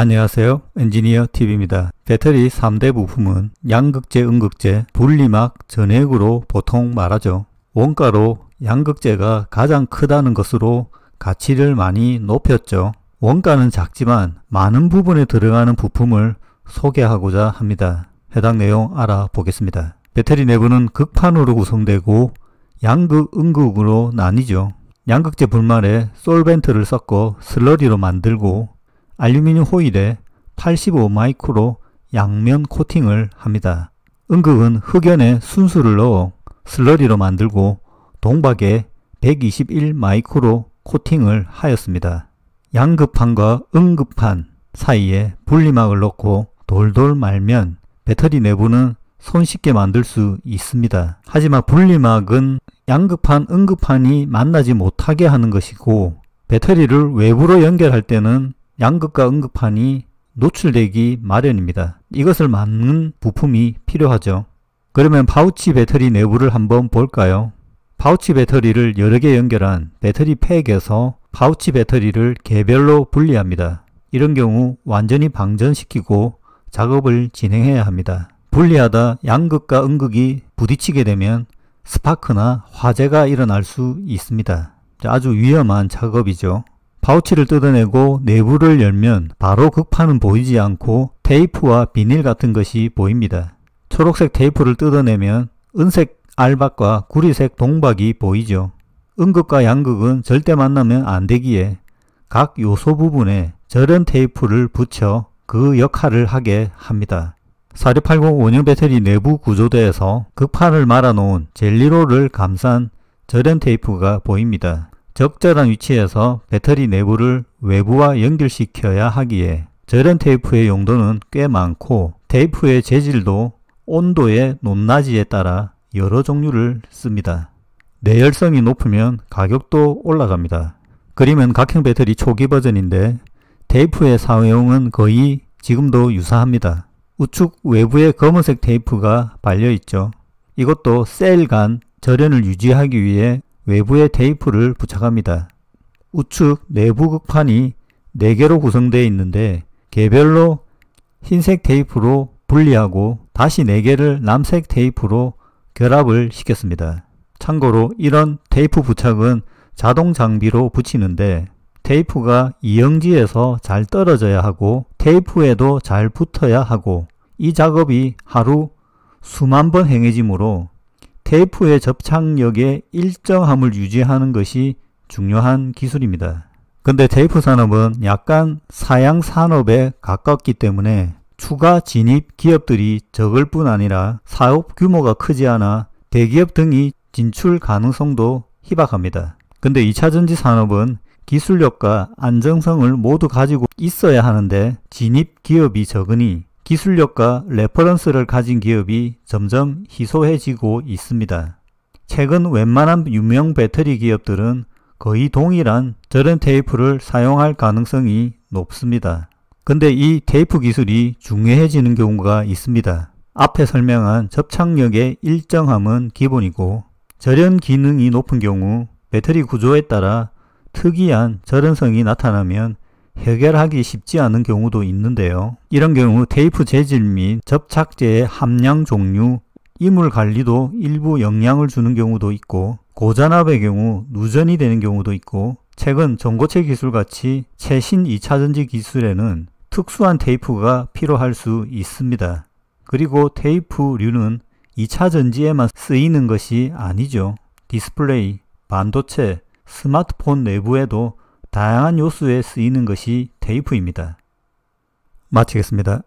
안녕하세요. 엔지니어 TV입니다. 배터리 3대 부품은 양극재, 음극재, 분리막, 전액으로 보통 말하죠. 원가로 양극재가 가장 크다는 것으로 가치를 많이 높였죠. 원가는 작지만 많은 부분에 들어가는 부품을 소개하고자 합니다. 해당 내용 알아보겠습니다. 배터리 내부는 극판으로 구성되고 양극, 음극으로 나뉘죠. 양극재 불말에 솔벤트를 섞어 슬러리로 만들고 알루미늄 호일에 85 마이크로 양면 코팅을 합니다. 은극은 흑연에 순수를 넣어 슬러리로 만들고 동박에 121 마이크로 코팅을 하였습니다. 양급판과 음급판 사이에 분리막을 넣고 돌돌 말면 배터리 내부는 손쉽게 만들 수 있습니다. 하지만 분리막은 양급판, 음급판이 만나지 못하게 하는 것이고 배터리를 외부로 연결할 때는 양극과 음극판이 노출되기 마련입니다. 이것을 막는 부품이 필요하죠. 그러면 파우치 배터리 내부를 한번 볼까요? 파우치 배터리를 여러 개 연결한 배터리 팩에서 파우치 배터리를 개별로 분리합니다. 이런 경우 완전히 방전시키고 작업을 진행해야 합니다. 분리하다 양극과 음극이 부딪히게 되면 스파크나 화재가 일어날 수 있습니다. 아주 위험한 작업이죠. 파우치를 뜯어내고 내부를 열면 바로 극판은 보이지 않고 테이프와 비닐 같은 것이 보입니다. 초록색 테이프를 뜯어내면 은색 알박과 구리색 동박이 보이죠. 음극과 양극은 절대 만나면 안되기에 각 요소 부분에 절연 테이프를 붙여 그 역할을 하게 합니다. 4680 원형 배터리 내부 구조대에서 극판을 말아놓은 젤리로를 감싼 절연 테이프가 보입니다. 적절한 위치에서 배터리 내부를 외부와 연결시켜야 하기에 저런 테이프의 용도는 꽤 많고 테이프의 재질도 온도의 높낮이에 따라 여러 종류를 씁니다. 내열성이 높으면 가격도 올라갑니다. 그림은 각형 배터리 초기 버전인데 테이프의 사용은 거의 지금도 유사합니다. 우측 외부에 검은색 테이프가 발려있죠. 이것도 셀 간 절연을 유지하기 위해 외부에 테이프를 부착합니다. 우측 내부 극판이 4개로 구성되어 있는데 개별로 흰색 테이프로 분리하고 다시 4개를 남색 테이프로 결합을 시켰습니다. 참고로 이런 테이프 부착은 자동 장비로 붙이는데 테이프가 이형지에서잘 떨어져야 하고 테이프에도 잘 붙어야 하고 이 작업이 하루 수만 번 행해지므로 테이프의 접착력의 일정함을 유지하는 것이 중요한 기술입니다. 근데 테이프 산업은 약간 사양 산업에 가깝기 때문에 추가 진입 기업들이 적을 뿐 아니라 사업 규모가 크지 않아 대기업 등이 진출 가능성도 희박합니다. 근데 2차전지 산업은 기술력과 안정성을 모두 가지고 있어야 하는데 진입 기업이 적으니 기술력과 레퍼런스를 가진 기업이 점점 희소해지고 있습니다. 최근 웬만한 유명 배터리 기업들은 거의 동일한 저런 테이프를 사용할 가능성이 높습니다. 근데 이 테이프 기술이 중요해지는 경우가 있습니다. 앞에 설명한 접착력의 일정함은 기본이고 절연 기능이 높은 경우 배터리 구조에 따라 특이한 절연성이 나타나면 해결하기 쉽지 않은 경우도 있는데요. 이런 경우 테이프 재질 및 접착제의 함량 종류, 이물 관리도 일부 영향을 주는 경우도 있고 고전압의 경우 누전이 되는 경우도 있고 최근 전고체 기술같이 최신 2차전지 기술에는 특수한 테이프가 필요할 수 있습니다. 그리고 테이프류는 2차전지에만 쓰이는 것이 아니죠. 디스플레이, 반도체, 스마트폰 내부에도 다양한 요소에 쓰이는 것이 테이프입니다. 마치겠습니다.